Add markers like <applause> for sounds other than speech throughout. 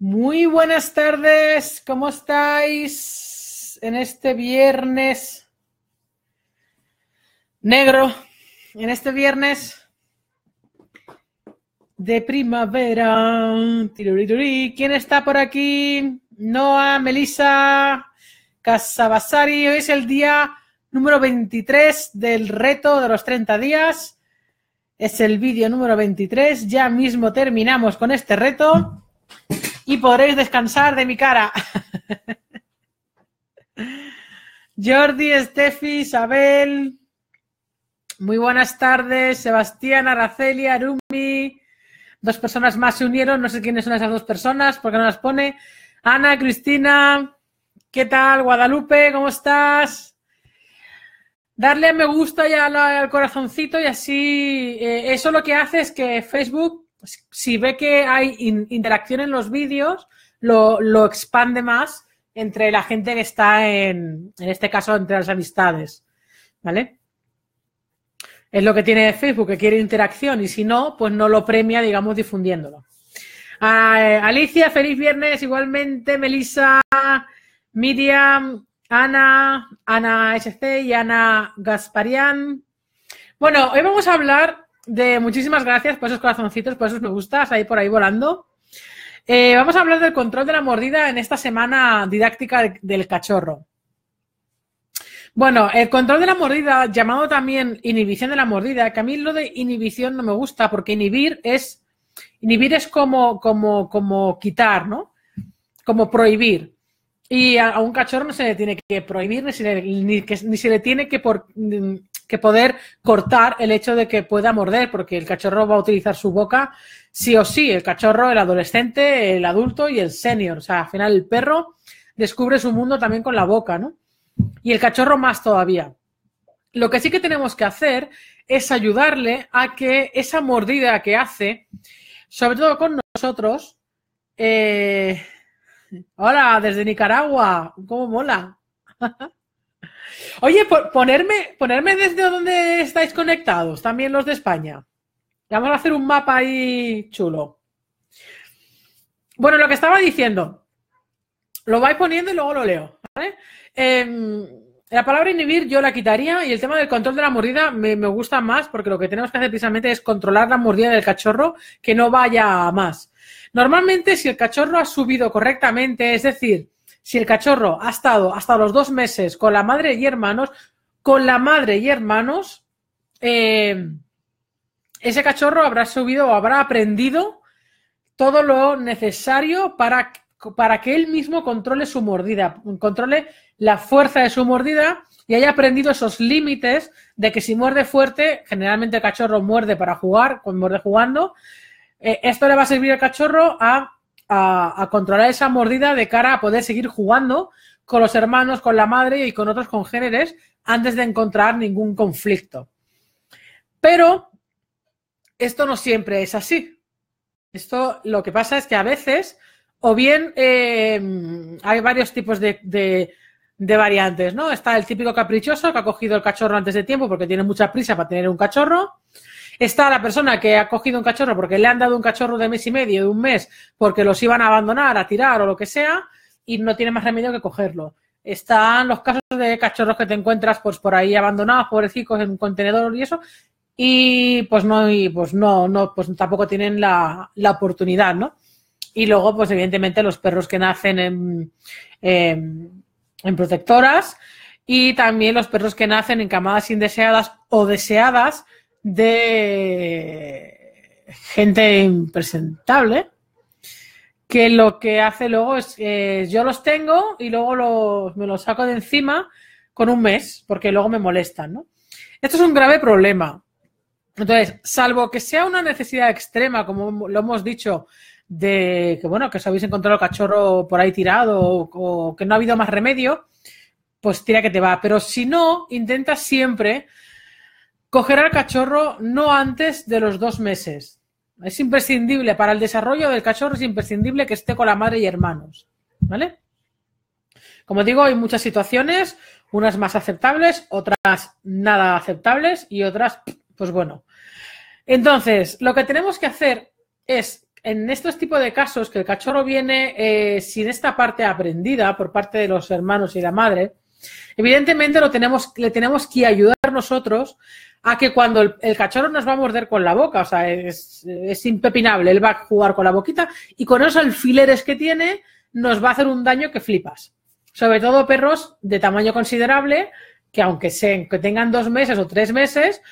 Muy buenas tardes, ¿cómo estáis en este viernes negro? En este viernes de primavera. ¿Quién está por aquí? Noah, Melissa, Casabasari. Hoy es el día número 23 del reto de los 30 días. Es el vídeo número 23. Ya mismo terminamos con este reto y podréis descansar de mi cara. Jordi, Steffi, Isabel. Muy buenas tardes, Sebastián, Araceli, Arumi. Dos personas más se unieron, no sé quiénes son esas dos personas, porque no las pone. Ana, Cristina, ¿qué tal? Guadalupe, ¿cómo estás? Darle a me gusta ya al, corazoncito y así eh, eso lo que hace es que Facebook si ve que hay interacción en los vídeos, lo, expande más entre la gente que está en, en este caso, entre las amistades. ¿Vale? Es lo que tiene Facebook, que quiere interacción y si no, pues no lo premia, digamos, difundiéndolo. Ah, Alicia, feliz viernes. Igualmente, Melissa, Miriam, Ana, Ana SC y Ana Gasparian. Bueno, hoy vamos a hablar de muchísimas gracias por esos corazoncitos, por esos me gustas ahí por ahí volando. Eh, vamos a hablar del control de la mordida en esta semana didáctica del cachorro. Bueno, el control de la mordida, llamado también inhibición de la mordida, que a mí lo de inhibición no me gusta porque inhibir es inhibir es como como como quitar, ¿no? Como prohibir. Y a, un cachorro no se le tiene que prohibir ni se le, ni se le tiene que por, que poder cortar el hecho de que pueda morder, porque el cachorro va a utilizar su boca sí o sí, el cachorro, el adolescente, el adulto y el senior. O sea, al final el perro descubre su mundo también con la boca, ¿no? Y el cachorro más todavía. Lo que sí que tenemos que hacer es ayudarle a que esa mordida que hace, sobre todo con nosotros, eh... hola, desde Nicaragua, ¿cómo mola? <laughs> Oye, ponerme, ponerme desde donde estáis conectados, también los de España. Vamos a hacer un mapa ahí chulo. Bueno, lo que estaba diciendo, lo vais poniendo y luego lo leo. Em, la palabra inhibir yo la quitaría y el tema del control de la mordida me, gusta más porque lo que tenemos que hacer precisamente es controlar la mordida del cachorro que no vaya a más. Normalmente si el cachorro ha subido correctamente, es decir, si el cachorro ha estado hasta los dos meses con la madre y hermanos, con la madre y hermanos, eh, ese cachorro habrá subido o habrá aprendido todo lo necesario para, para que él mismo controle su mordida, controle la fuerza de su mordida y haya aprendido esos límites de que si muerde fuerte, generalmente el cachorro muerde para jugar, cuando muerde jugando, eh, esto le va a servir al cachorro a a, controlar esa mordida de cara a poder seguir jugando con los hermanos, con la madre y con otros congéneres antes de encontrar ningún conflicto. Pero esto no siempre es así. Esto lo que pasa es que a veces, o bien eh, hay varios tipos de, de, de variantes, ¿no? Está el típico caprichoso que ha cogido el cachorro antes de tiempo porque tiene mucha prisa para tener un cachorro. Está la persona que ha cogido un cachorro porque le han dado un cachorro de mes y medio, de un mes, porque los iban a abandonar, a tirar o lo que sea, y no tiene más remedio que cogerlo. Están los casos de cachorros que te encuentras pues por ahí abandonados, pobrecicos, en un contenedor y eso, y pues no, y pues no, no, pues tampoco tienen la, oportunidad, ¿no? Y luego, pues evidentemente, los perros que nacen en protectoras, y también los perros que nacen en camadas indeseadas o deseadas de gente impresentable que lo que hace luego es que yo los tengo y luego me los saco de encima con un mes porque luego me molestan, ¿no? Esto es un grave problema. Entonces, salvo que sea una necesidad extrema, como lo hemos dicho, de que bueno, que os habéis encontrado el cachorro por ahí tirado o que no ha habido más remedio, pues tira que te va. Pero si no, intenta siempre Coger al cachorro no antes de los dos meses. Es imprescindible, para el desarrollo del cachorro es imprescindible que esté con la madre y hermanos. ¿Vale? Como digo, hay muchas situaciones, unas más aceptables, otras nada aceptables y otras, pues bueno. Entonces, lo que tenemos que hacer es, en estos tipos de casos, que el cachorro viene eh, sin esta parte aprendida por parte de los hermanos y la madre, evidentemente lo tenemos, le tenemos que ayudar nosotros a que cuando el, cachorro nos va a morder con la boca. O sea, es, impepinable. Él va a jugar con la boquita y con esos alfileres que tiene nos va a hacer un daño que flipas. Sobre todo perros de tamaño considerable que aunque, que tengan dos meses o tres meses,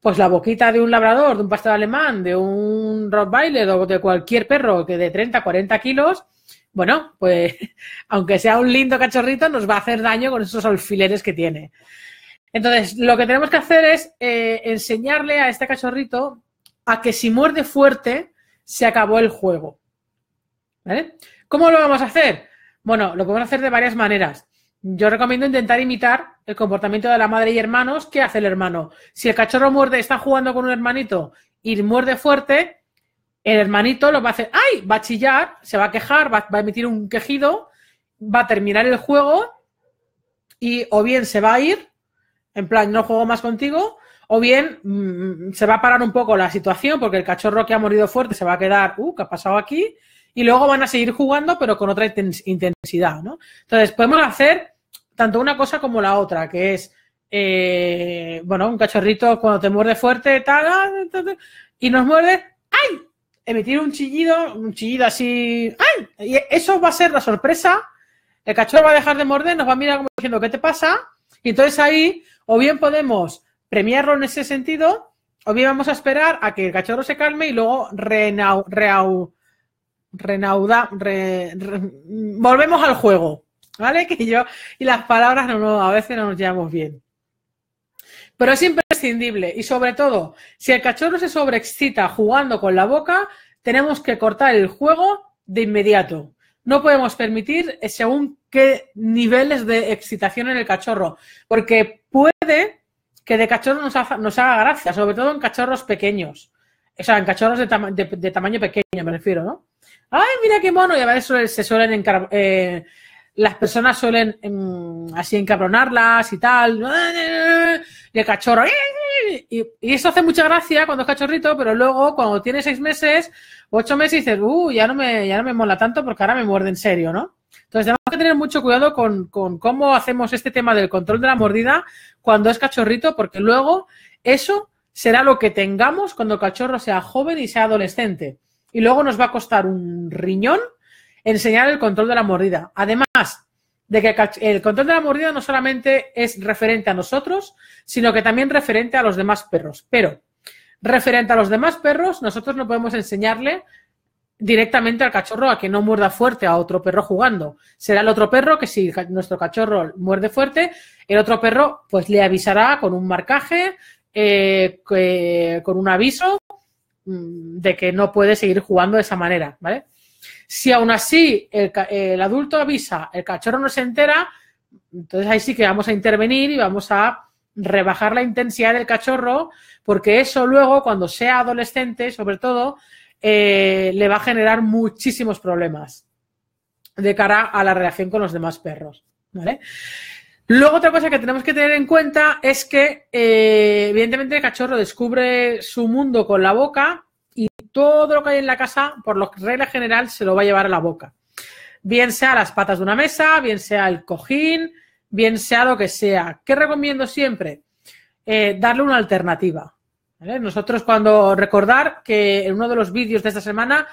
pues la boquita de un labrador, de un pastor alemán, de un rottweiler o de cualquier perro que de 30, 40 kilos, bueno, pues <laughs> aunque sea un lindo cachorrito, nos va a hacer daño con esos alfileres que tiene. Entonces, lo que tenemos que hacer es eh, enseñarle a este cachorrito a que si muerde fuerte, se acabó el juego. ¿Vale? ¿Cómo lo vamos a hacer? Bueno, lo podemos hacer de varias maneras. Yo recomiendo intentar imitar el comportamiento de la madre y hermanos ¿qué hace el hermano. Si el cachorro muerde, está jugando con un hermanito y muerde fuerte, el hermanito lo va a hacer, ¡ay! Va a chillar, se va a quejar, va, a emitir un quejido, va a terminar el juego y o bien se va a ir en plan, no juego más contigo. O bien mm, se va a parar un poco la situación porque el cachorro que ha morido fuerte se va a quedar, uh, ¿qué ha pasado aquí? Y luego van a seguir jugando, pero con otra intensidad, ¿no? Entonces, podemos hacer tanto una cosa como la otra, que es, eh, bueno, un cachorrito cuando te muerde fuerte, tal, ah, y nos muerde, ¡ay! Emitir un chillido, un chillido así, ¡ay! Y eso va a ser la sorpresa. El cachorro va a dejar de morder, nos va a mirar como diciendo, ¿qué te pasa? Y entonces ahí o bien podemos premiarlo en ese sentido, o bien vamos a esperar a que el cachorro se calme y luego volvemos al juego. ¿Vale? <laughs> Que yo y las palabras a veces no nos llevamos bien. Pero es imprescindible y sobre todo, si el cachorro se sobreexcita jugando con la boca, tenemos que cortar el juego de inmediato. No podemos permitir según qué niveles de excitación en el cachorro, porque Puede que de cachorro nos, haga, gracia, sobre todo en cachorros pequeños. O sea, en cachorros de, tamaño pequeño, me refiero, ¿no? ¡Ay, mira qué mono! Y a veces se suelen eh, las personas suelen em, así encabronarlas y tal. Y el cachorro. Y, eso hace mucha gracia cuando es cachorrito, pero luego cuando tiene seis meses, ocho meses, dices, uh, ya no me, ya no me mola tanto porque ahora me muerde en serio, ¿no? Entonces tenemos que tener mucho cuidado con, cómo hacemos este tema del control de la mordida cuando es cachorrito, porque luego eso será lo que tengamos cuando el cachorro sea joven y sea adolescente. Y luego nos va a costar un riñón enseñar el control de la mordida. Además de que el control de la mordida no solamente es referente a nosotros, sino que también referente a los demás perros. Pero referente a los demás perros, nosotros no podemos enseñarle directamente al cachorro a que no muerda fuerte a otro perro jugando. Será el otro perro que si nuestro cachorro muerde fuerte, el otro perro pues le avisará con un marcaje, eh, con un aviso mm, de que no puede seguir jugando de esa manera, ¿vale? Si aún así el adulto avisa, el cachorro no se entera, entonces ahí sí que vamos a intervenir y vamos a rebajar la intensidad del cachorro, porque eso luego, cuando sea adolescente, sobre todo, eh, le va a generar muchísimos problemas de cara a la relación con los demás perros. ¿vale? Luego otra cosa que tenemos que tener en cuenta es que eh, evidentemente el cachorro descubre su mundo con la boca y todo lo que hay en la casa, por regla general, se lo va a llevar a la boca. Bien sea las patas de una mesa, bien sea el cojín, bien sea lo que sea. ¿Qué recomiendo siempre? Eh, darle una alternativa. Nosotros cuando recordar que en uno de los vídeos de esta semana,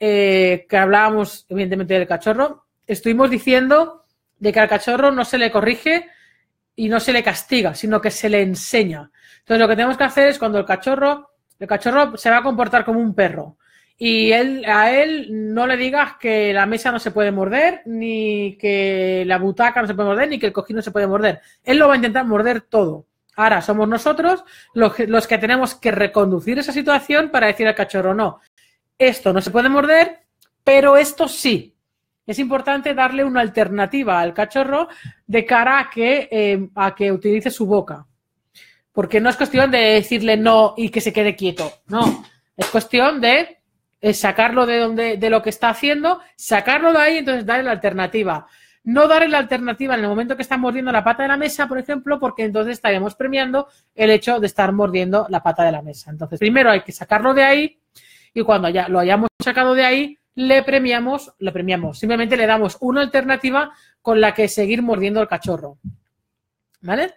eh, que hablábamos evidentemente del cachorro, estuvimos diciendo de que al cachorro no se le corrige y no se le castiga, sino que se le enseña. Entonces lo que tenemos que hacer es cuando el cachorro, el cachorro se va a comportar como un perro. Y él, a él no le digas que la mesa no se puede morder, ni que la butaca no se puede morder, ni que el cojín no se puede morder. Él lo va a intentar morder todo. Ahora somos nosotros los que, tenemos que reconducir esa situación para decir al cachorro, no, esto no se puede morder, pero esto sí. Es importante darle una alternativa al cachorro de cara a que, em, a que utilice su boca. Porque no es cuestión de decirle no y que se quede quieto. No, es cuestión de eh, sacarlo de, donde, de lo que está haciendo, sacarlo de ahí y entonces darle la alternativa. No darle la alternativa en el momento que está mordiendo la pata de la mesa, por ejemplo, porque entonces estaríamos premiando el hecho de estar mordiendo la pata de la mesa. Entonces, primero hay que sacarlo de ahí y cuando ya lo hayamos sacado de ahí, le premiamos, le premiamos. Simplemente le damos una alternativa con la que seguir mordiendo el cachorro. ¿Vale?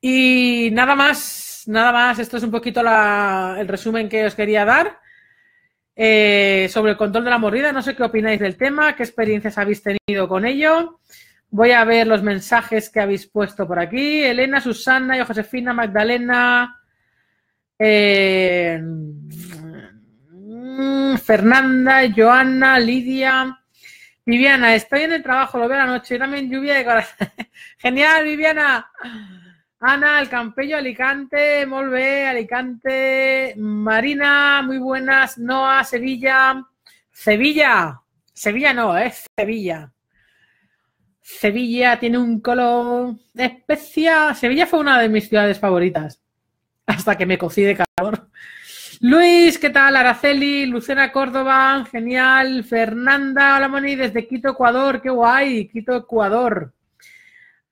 Y nada más, nada más. Esto es un poquito el resumen que os quería dar. Eh, sobre el control de la mordida. No sé qué opináis del tema, qué experiencias habéis tenido con ello. Voy a ver los mensajes que habéis puesto por aquí. Elena, Susana, yo Josefina, Magdalena, eh, mm, Fernanda, Joana, Lidia. Viviana, estoy en el trabajo, lo veo anoche también lluvia de corazón. <laughs> Genial, Viviana. Ana, el Campello, Alicante, Molve, Alicante, Marina, muy buenas, Noa, Sevilla, Sevilla, Sevilla no, es Sevilla. Sevilla tiene un color especial. Sevilla fue una de mis ciudades favoritas, hasta que me cocí de calor. Luis, ¿qué tal? Araceli, Lucena Córdoba, genial. Fernanda, hola Moni, desde Quito, Ecuador, qué guay, Quito, Ecuador.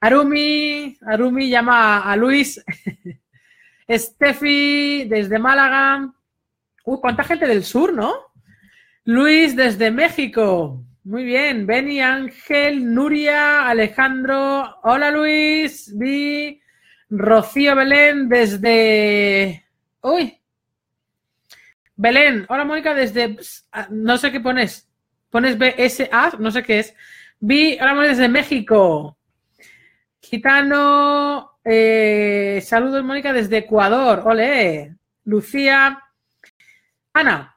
Arumi, Arumi llama a Luis. <laughs> Steffi desde Málaga. Uy, uh, cuánta gente del sur, ¿no? Luis desde México. Muy bien. Benny, Ángel, Nuria, Alejandro. Hola Luis. Vi. Rocío Belén desde. Uy. Belén. Hola Mónica desde. No sé qué pones. Pones BSA, no sé qué es. Vi. Hola Mónica desde México. Gitano, eh, saludos Mónica desde Ecuador, ole. Lucía, Ana,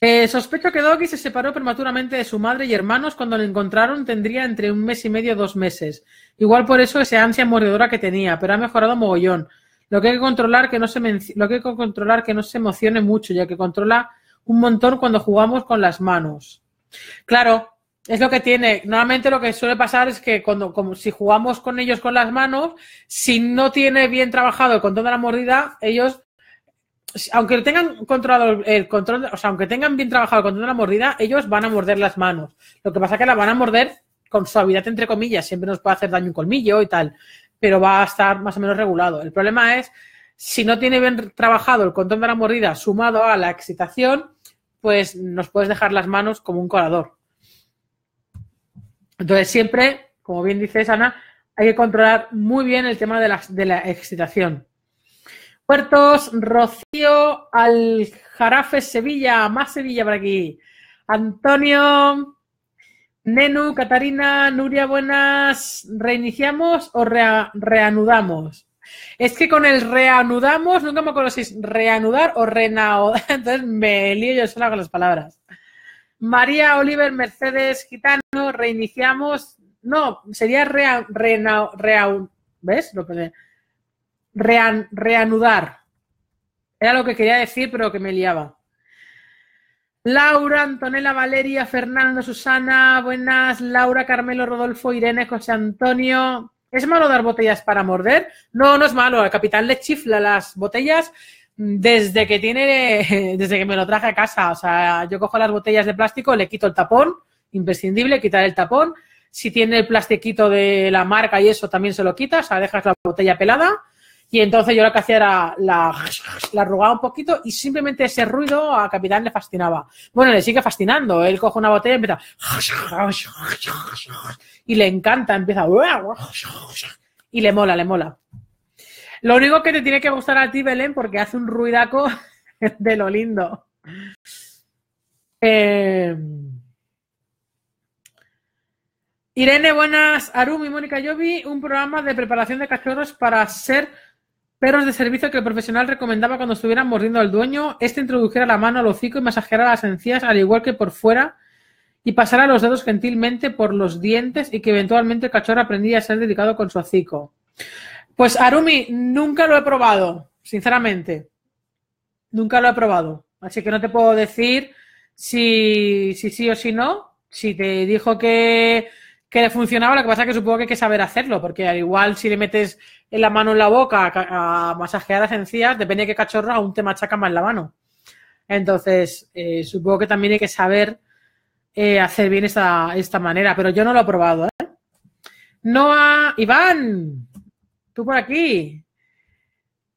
eh, sospecho que Doggy se separó prematuramente de su madre y hermanos cuando lo encontraron tendría entre un mes y medio dos meses. Igual por eso esa ansia mordedora que tenía, pero ha mejorado mogollón. Lo que hay que controlar que no se lo que hay que controlar que no se emocione mucho, ya que controla un montón cuando jugamos con las manos. Claro, es lo que tiene. Normalmente lo que suele pasar es que cuando, como si jugamos con ellos con las manos, si no tiene bien trabajado el control de la mordida, ellos, aunque tengan controlado el control, o sea, aunque tengan bien trabajado el control de la mordida, ellos van a morder las manos. Lo que pasa es que la van a morder con suavidad, entre comillas. Siempre nos puede hacer daño un colmillo y tal, pero va a estar más o menos regulado. El problema es, si no tiene bien trabajado el control de la mordida sumado a la excitación, pues nos puedes dejar las manos como un colador. Entonces, siempre, como bien dices, Ana, hay que controlar muy bien el tema de la, excitación. Puertos, Rocío, Aljarafe, Sevilla, más Sevilla por aquí. Antonio, Nenu, Catarina, Nuria, buenas. ¿Reiniciamos o reanudamos? Es que con el reanudamos, nunca me acuerdo reanudar o renaudar, <laughs> entonces me lío yo solo con las palabras. María Oliver Mercedes Gitano, reiniciamos. No, sería ¿ves? reanudar. Era lo que quería decir, pero que me liaba. Laura, Antonella, Valeria, Fernando, Susana, buenas. Laura, Carmelo, Rodolfo, Irene, José Antonio. ¿Es malo dar botellas para morder? No, no es malo. Al capitán le chifla las botellas desde que tiene, <laughs> desde que me lo traje a casa, o sea, yo cojo las botellas de plástico, le quito el tapón, imprescindible quitar el tapón. Si tiene el plastiquito de la marca y eso también se lo quitas, o sea, dejas la botella pelada. Y entonces yo lo que hacía era la, <laughs> la arrugaba un poquito y simplemente ese ruido a Capitán le fascinaba. Bueno, le sigue fascinando. Él coge una botella y empieza. <laughs> Y le encanta, empieza. Y le mola, le mola. Lo único que te tiene que gustar a ti, Belén, porque hace un ruidaco <laughs> de lo lindo. Eh, Irene, buenas. Arum y Mónica, yo vi un programa de preparación de cachorros para ser perros de servicio que el profesional recomendaba cuando estuvieran mordiendo al dueño. Este introdujera la mano al hocico y masajeara las encías, al igual que por fuera, y pasara los dedos gentilmente por los dientes y que eventualmente el cachorro aprendía a ser dedicado con su hocico. Pues Arumi, nunca lo he probado, sinceramente. Nunca lo he probado. Así que no te puedo decir si, si sí o si no. Si te dijo que, que le funcionaba, lo que pasa es que supongo que hay que saber hacerlo, porque al igual si le metes en la mano en la boca a, masajear las encías, depende de qué cachorro, aún te machaca más la mano. Entonces, eh, supongo que también hay que saber eh, hacer bien esta, manera, pero yo no lo he probado. ¿eh? Noah, Iván, Tú por aquí.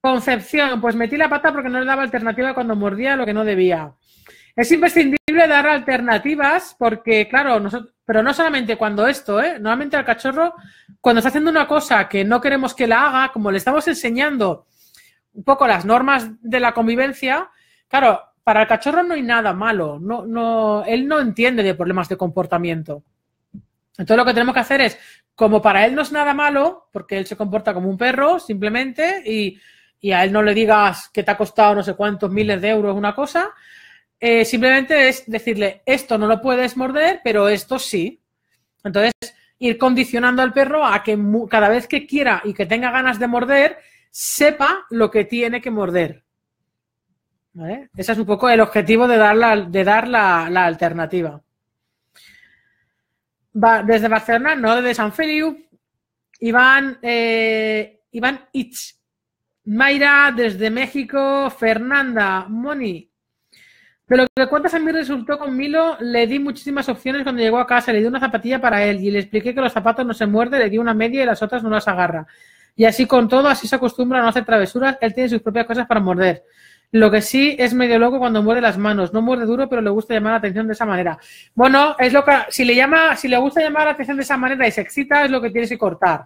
Concepción, pues metí la pata porque no le daba alternativa cuando mordía lo que no debía. Es imprescindible dar alternativas porque, claro, nosotros, pero no solamente cuando esto, ¿eh? Normalmente al cachorro, cuando está haciendo una cosa que no queremos que la haga, como le estamos enseñando un poco las normas de la convivencia, claro, para el cachorro no hay nada malo, no, no, él no entiende de problemas de comportamiento. Entonces lo que tenemos que hacer es como para él no es nada malo, porque él se comporta como un perro simplemente y, a él no le digas que te ha costado no sé cuántos miles de euros una cosa, eh, simplemente es decirle, esto no lo puedes morder, pero esto sí. Entonces, ir condicionando al perro a que cada vez que quiera y que tenga ganas de morder, sepa lo que tiene que morder. Ese es un poco el objetivo de dar de la alternativa desde Barcelona, no desde San Felipe, Iván, eh, Iván Itch, Mayra desde México, Fernanda, Moni. pero lo que cuentas a mí resultó con Milo, le di muchísimas opciones cuando llegó a casa, le di una zapatilla para él y le expliqué que los zapatos no se muerden, le di una media y las otras no las agarra. Y así con todo, así se acostumbra a no hacer travesuras, él tiene sus propias cosas para morder. Lo que sí es medio loco cuando muerde las manos. No muerde duro, pero le gusta llamar la atención de esa manera. Bueno, es lo que, si le llama, si le gusta llamar la atención de esa manera y se excita, es lo que tienes que cortar.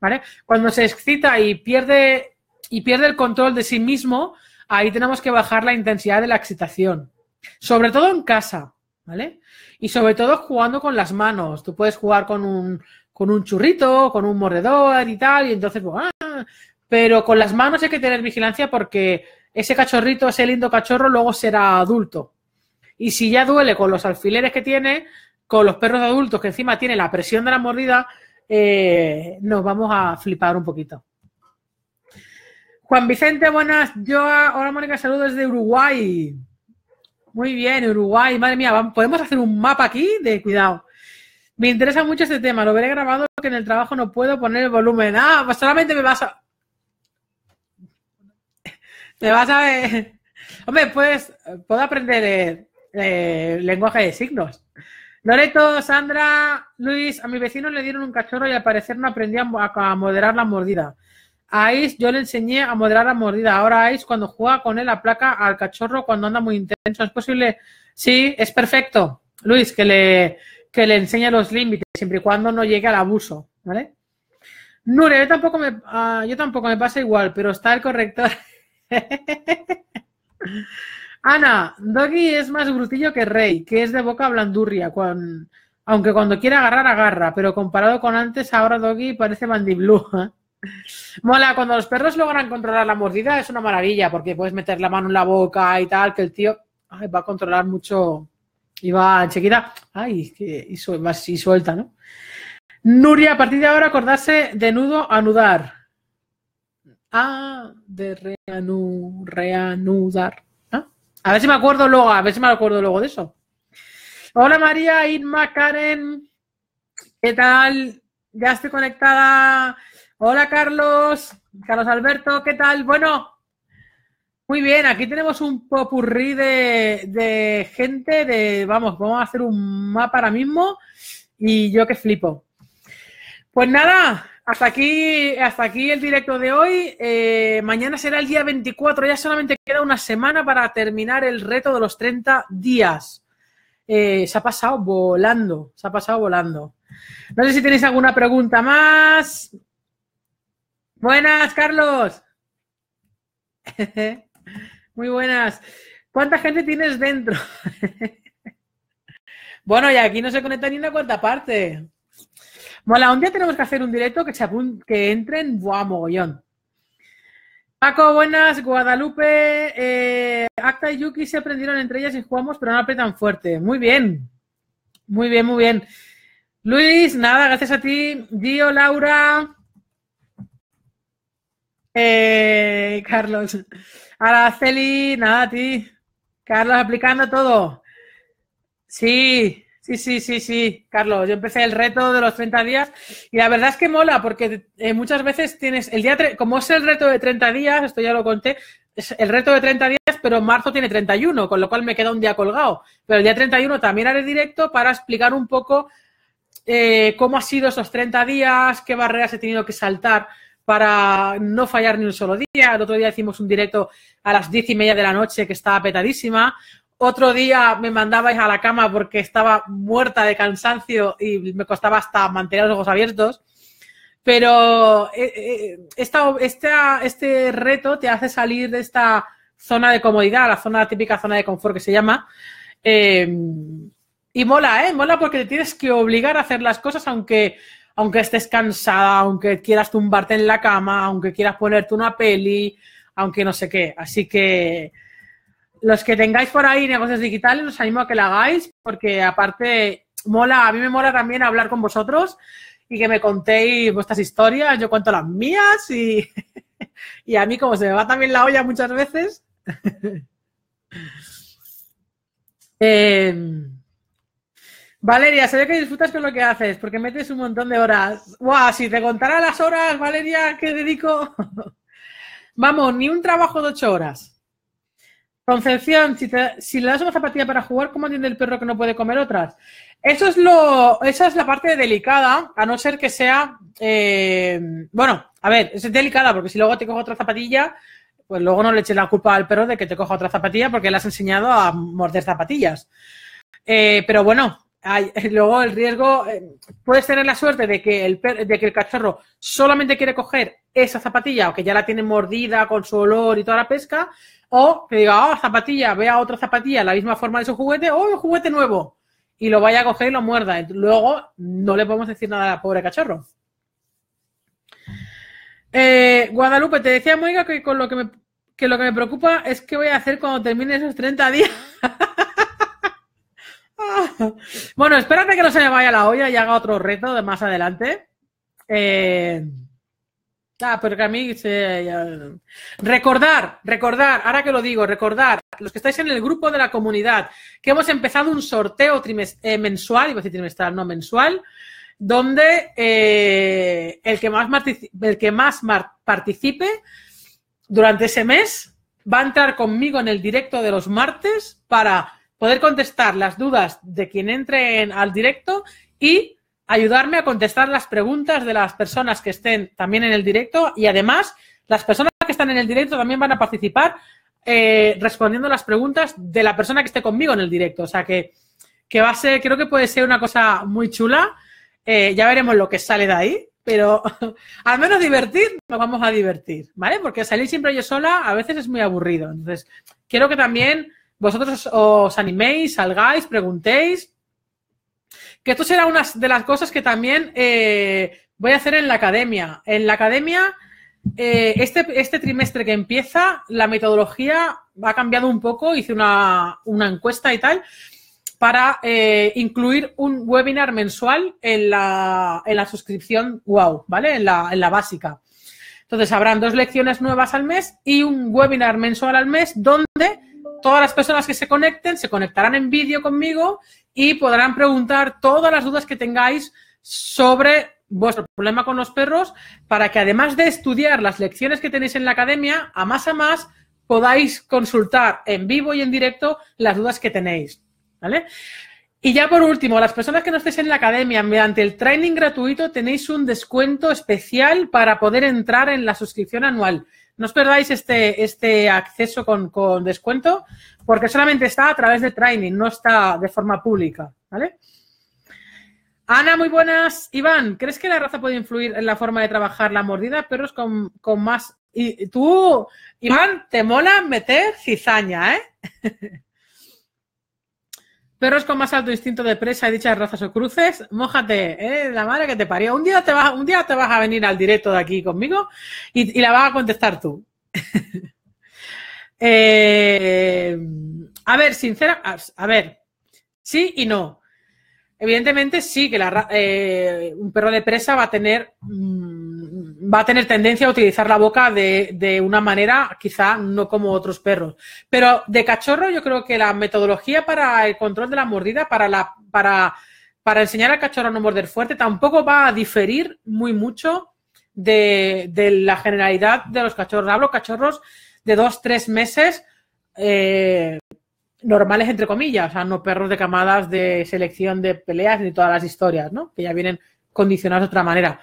¿Vale? Cuando se excita y pierde, y pierde el control de sí mismo, ahí tenemos que bajar la intensidad de la excitación. Sobre todo en casa, ¿vale? Y sobre todo jugando con las manos. Tú puedes jugar con un, con un churrito, con un mordedor y tal, y entonces, pero con las manos hay que tener vigilancia porque ese cachorrito, ese lindo cachorro, luego será adulto. Y si ya duele con los alfileres que tiene, con los perros adultos que encima tiene la presión de la mordida, eh, nos vamos a flipar un poquito. Juan Vicente, buenas. Yo, hola Mónica, saludos desde Uruguay. Muy bien, Uruguay. Madre mía, podemos hacer un mapa aquí de cuidado. Me interesa mucho este tema, lo veré grabado que en el trabajo no puedo poner el volumen. Ah, pues solamente me vas a... Me vas a ver. <laughs> Hombre, pues puedo aprender eh, eh, lenguaje de signos. Loreto, Sandra, Luis, a mi vecino le dieron un cachorro y al parecer no aprendía a moderar la mordida. A yo le enseñé a moderar la mordida. Ahora Ais, cuando juega con él placa al cachorro cuando anda muy intenso. ¿Es posible? Sí, es perfecto. Luis, que le, que le enseñe los límites siempre y cuando no llegue al abuso. ¿Vale? Nure, yo tampoco me, ah, yo tampoco me pasa igual, pero está el corrector. <laughs> <laughs> Ana, Doggy es más brutillo que Rey, que es de boca blandurria, aunque cuando quiere agarrar, agarra, pero comparado con antes, ahora Doggy parece mandiblu. <laughs> Mola, cuando los perros logran controlar la mordida es una maravilla, porque puedes meter la mano en la boca y tal, que el tío va a controlar mucho y va enseguida, ay, que, y, suelta, ¿no? Nuria, a partir de ahora acordarse de nudo, anudar. A ah, de reanudar. A ver si me acuerdo luego, a ver si me acuerdo luego de eso. Hola María, Irma, Karen, ¿qué tal? Ya estoy conectada. Hola Carlos, Carlos Alberto, ¿qué tal? Bueno, muy bien, aquí tenemos un popurrí de, de gente, de, vamos, vamos a hacer un mapa ahora mismo y yo que flipo. Pues nada, hasta aquí, hasta aquí el directo de hoy. Eh, mañana será el día 24, ya solamente queda una semana para terminar el reto de los 30 días. Eh, se ha pasado volando, se ha pasado volando. No sé si tenéis alguna pregunta más. Buenas, Carlos. <laughs> Muy buenas. ¿Cuánta gente tienes dentro? <laughs> bueno, y aquí no se conecta ni una cuarta parte. Mola, un día tenemos que hacer un directo que que entren, buah, mogollón. Paco, buenas, Guadalupe, eh, Acta y Yuki se aprendieron entre ellas y jugamos, pero no apretan fuerte. Muy bien, muy bien, muy bien. Luis, nada, gracias a ti. Dio Laura, eh, Carlos, Araceli, nada a ti. Carlos, aplicando todo. Sí, Sí, sí, sí, sí, Carlos. Yo empecé el reto de los 30 días y la verdad es que mola porque eh, muchas veces tienes el día, como es el reto de 30 días, esto ya lo conté, es el reto de 30 días, pero marzo tiene 31, con lo cual me queda un día colgado. Pero el día 31 también haré directo para explicar un poco eh, cómo ha sido esos 30 días, qué barreras he tenido que saltar para no fallar ni un solo día. El otro día hicimos un directo a las diez y media de la noche que estaba petadísima. Otro día me mandabais a la cama porque estaba muerta de cansancio y me costaba hasta mantener los ojos abiertos. Pero eh, eh, este reto te hace salir de esta zona de comodidad, la zona típica zona de confort que se llama. Eh, y mola, ¿eh? Mola porque te tienes que obligar a hacer las cosas aunque, aunque estés cansada, aunque quieras tumbarte en la cama, aunque quieras ponerte una peli, aunque no sé qué. Así que los que tengáis por ahí negocios digitales, os animo a que lo hagáis, porque aparte mola, a mí me mola también hablar con vosotros y que me contéis vuestras historias, yo cuento las mías y, <laughs> y a mí como se me va también la olla muchas veces. <laughs> Em, Valeria, sé que disfrutas con lo que haces, porque metes un montón de horas. ¡Guau! Si te contara las horas, Valeria, que dedico. <laughs> Vamos, ni un trabajo de ocho horas. Concepción, si, le das una zapatilla para jugar, ¿cómo entiende el perro que no puede comer otras? Eso es lo, esa es la parte delicada, a no ser que sea, eh, bueno, a ver, es delicada porque si luego te cojo otra zapatilla, pues luego no le eches la culpa al perro de que te coja otra zapatilla porque le has enseñado a morder zapatillas. Eh, pero bueno, <laughs> luego el riesgo, eh, puedes tener la suerte de que, el cachorro solamente quiere coger esa zapatilla o que ya la tiene mordida con su olor y toda la pesca, o que diga, oh, zapatilla, vea otra zapatilla, la misma forma de su juguete, o ¡oh, un juguete nuevo, y lo vaya a coger y lo muerda. Luego no le podemos decir nada al pobre cachorro. Eh, Guadalupe, te decía, Moiga, que con lo que me, que lo que me preocupa es qué voy a hacer cuando termine esos 30 días. <laughs> <laughs> Bueno, espérate que no se me vaya la olla y haga otro reto de más adelante. Eh, ah, pero que a mí recordar, recordar, ahora que lo digo, recordar, los que estáis en el grupo de la comunidad, que hemos empezado un sorteo eh, mensual, iba a decir trimestral, no mensual, donde eh, el, que más el que más participe durante ese mes va a entrar conmigo en el directo de los martes para poder contestar las dudas de quien entre al directo y ayudarme a contestar las preguntas de las personas que estén también en el directo y además las personas que están en el directo también van a participar eh, respondiendo las preguntas de la persona que esté conmigo en el directo. O sea que, va a ser, creo que puede ser una cosa muy chula. Eh, ya veremos lo que sale de ahí, pero <laughs> al menos divertir, nos vamos a divertir, ¿vale? Porque salir siempre yo sola a veces es muy aburrido. Entonces, quiero que también vosotros os animéis, salgáis, preguntéis. Que esto será una de las cosas que también eh, voy a hacer en la academia. En la academia, eh, este, este trimestre que empieza, la metodología ha cambiado un poco. Hice una, encuesta y tal para eh, incluir un webinar mensual en la, suscripción WOW, ¿vale? En la, en la básica. Entonces, habrán dos lecciones nuevas al mes y un webinar mensual al mes donde todas las personas que se conecten se conectarán en vídeo conmigo y podrán preguntar todas las dudas que tengáis sobre vuestro problema con los perros para que además de estudiar las lecciones que tenéis en la academia, a más a más podáis consultar en vivo y en directo las dudas que tenéis. Y ya por último, las personas que no estéis en la academia, mediante el training gratuito tenéis un descuento especial para poder entrar en la suscripción anual. No os perdáis este, este acceso con, descuento porque solamente está a través de training, no está de forma pública, ¿vale? Ana, muy buenas. Iván, ¿crees que la raza puede influir en la forma de trabajar la mordida? Perros con, con más... Y tú, Iván, te mola meter cizaña, ¿eh? <laughs> Perros con más alto instinto de presa y dichas razas o cruces, mojate, eh, la madre que te parió. Un día te vas, un día te vas a venir al directo de aquí conmigo y, la vas a contestar tú. <laughs> Eh, a ver, sincera, a, ver, sí y no. Evidentemente sí que eh, un perro de presa va a tener mm, va a tener tendencia a utilizar la boca de, una manera quizá no como otros perros. Pero de cachorro yo creo que la metodología para el control de la mordida, para, la, para, para enseñar al cachorro a no morder fuerte, tampoco va a diferir muy mucho de, la generalidad de los cachorros. Hablo cachorros de dos, tres meses. Eh, normales entre comillas, o sea, no perros de camadas de selección de peleas ni todas las historias, ¿no? Que ya vienen condicionados de otra manera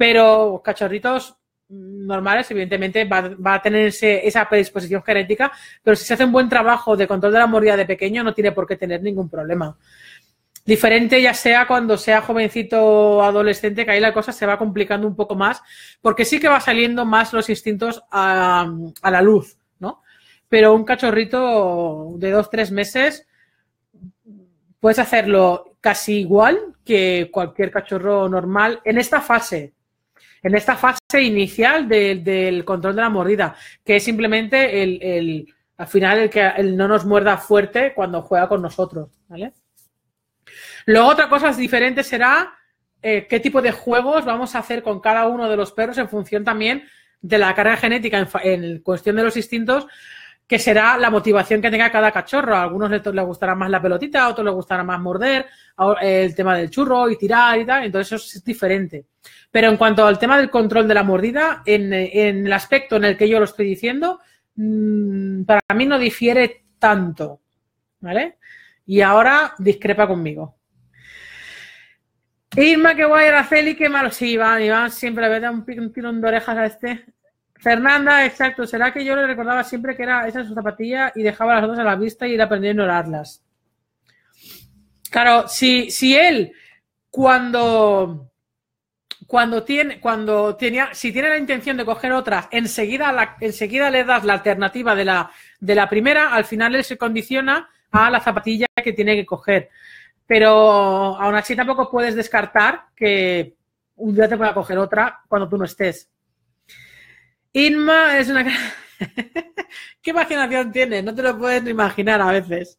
pero cachorritos normales, evidentemente va, a tener esa predisposición genética, pero si se hace un buen trabajo de control de la mordida de pequeño, no tiene por qué tener ningún problema. Diferente ya sea cuando sea jovencito o adolescente, que ahí la cosa se va complicando un poco más, porque sí que va saliendo más los instintos a, a la luz, ¿no? Pero un cachorrito de dos, tres meses, puedes hacerlo casi igual que cualquier cachorro normal en esta fase, en esta fase inicial del control de la mordida, que es simplemente el, al final el que no nos muerda fuerte cuando juega con nosotros, ¿vale? Luego otra cosa diferente será eh, qué tipo de juegos vamos a hacer con cada uno de los perros en función también de la carga genética en, en cuestión de los instintos, que será la motivación que tenga cada cachorro. A algunos les, gustará más la pelotita, a otros les gustará más morder, el tema del churro y tirar y tal, entonces eso es diferente. Pero en cuanto al tema del control de la mordida, en, el aspecto en el que yo lo estoy diciendo, mm, para mí no difiere tanto, ¿vale? Y ahora discrepa conmigo. Irma, qué guay, y qué malo. Sí, Iván, Iván, siempre a un, un tirón de orejas a este. Fernanda, exacto. ¿Será que yo le recordaba siempre que era esa su zapatilla y dejaba las otras a la vista y era aprendiendo a ignorarlas? Claro, si, si él cuando, cuando tiene, cuando tenía, si tiene la intención de coger otra, enseguida, enseguida le das la alternativa de la, de la primera, al final él se condiciona a la zapatilla que tiene que coger. Pero aún así tampoco puedes descartar que un día te pueda coger otra cuando tú no estés. Inma es una... <laughs> ¿Qué imaginación tienes? No te lo puedes imaginar a veces.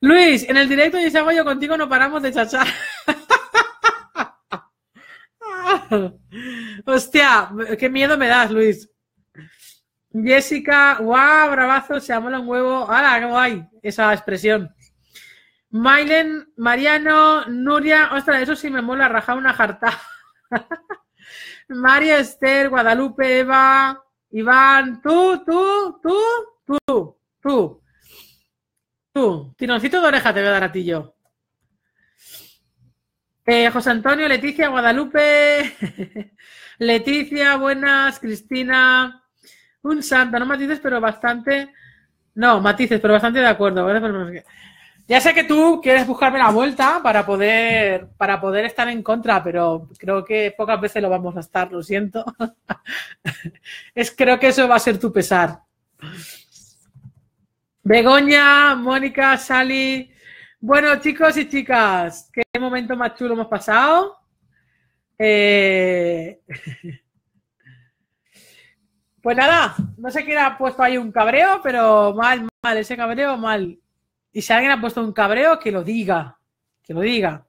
Luis, en el directo de yo contigo no paramos de chachar. <laughs> Hostia, qué miedo me das, Luis. Jessica, guau, wow, bravazo, se amola un huevo. ¡Hala, qué guay! Esa expresión. Mailen, Mariano, Nuria, ostras, eso sí me mola rajar una jarta. <laughs> María Esther, Guadalupe, Eva, Iván, tú, tú, tú, tú, tú. Tú, tironcito de oreja te voy a dar a ti yo. Eh, José Antonio, Leticia, Guadalupe, <laughs> Leticia, buenas, Cristina, un santa, no matices, pero bastante, no, matices, pero bastante de acuerdo. Ya sé que tú quieres buscarme la vuelta para poder, para poder estar en contra, pero creo que pocas veces lo vamos a estar, lo siento. <laughs> es, creo que eso va a ser tu pesar. Begoña, Mónica, Sally. Bueno, chicos y chicas, qué momento más chulo hemos pasado. Eh, <laughs> pues nada, no sé quién ha puesto ahí un cabreo, pero mal, mal, ese cabreo mal. Y si alguien ha puesto un cabreo, que lo diga. Que lo diga.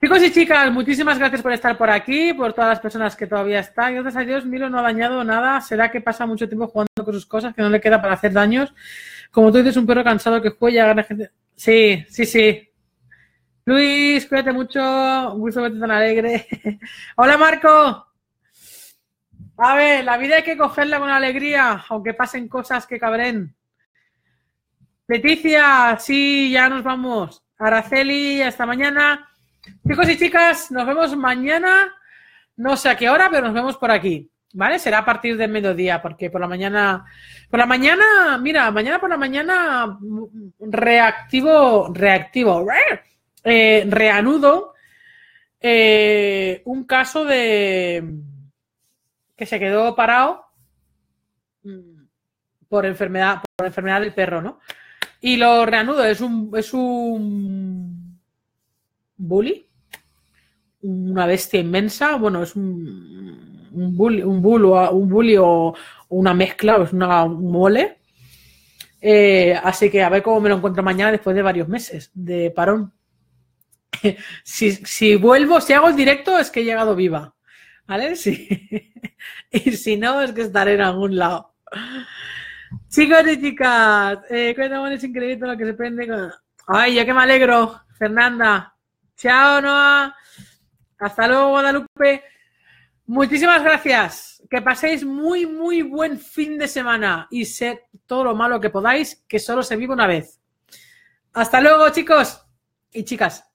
Chicos y chicas, muchísimas gracias por estar por aquí, por todas las personas que todavía están. Gracias a Dios, Milo no ha dañado nada. Será que pasa mucho tiempo jugando con sus cosas, que no le queda para hacer daños. Como tú dices, un perro cansado que juega gana gente. Sí, sí, sí. Luis, cuídate mucho. Un gusto verte tan alegre. <laughs> Hola, Marco. A ver, la vida hay que cogerla con alegría, aunque pasen cosas que cabren. Leticia, sí, ya nos vamos. Araceli, hasta mañana. Chicos y chicas, nos vemos mañana. No sé a qué hora, pero nos vemos por aquí. ¿Vale? Será a partir del mediodía, porque por la mañana. Por la mañana, mira, mañana por la mañana mm, reactivo, reactivo, eh, reanudo eh, un caso de. que se quedó parado mm, por enfermedad, por enfermedad del perro, ¿no? Y lo reanudo, es un, es un bully, una bestia inmensa, bueno, es un, un bully, un, un bully o una mezcla, es una mole. Eh, así que a ver cómo me lo encuentro mañana después de varios meses de parón. <laughs> si, si vuelvo, si hago el directo es que he llegado viva. ¿Vale? <laughs> Sí. y si no, es que estaré en algún lado. Chicos y chicas, eh, cuéntame, es increíble lo que se prende. Con... Ay, ya que me alegro, Fernanda. Chao, Noah. Hasta luego, Guadalupe. Muchísimas gracias. Que paséis muy, muy buen fin de semana y sed todo lo malo que podáis, que solo se vive una vez. Hasta luego, chicos y chicas.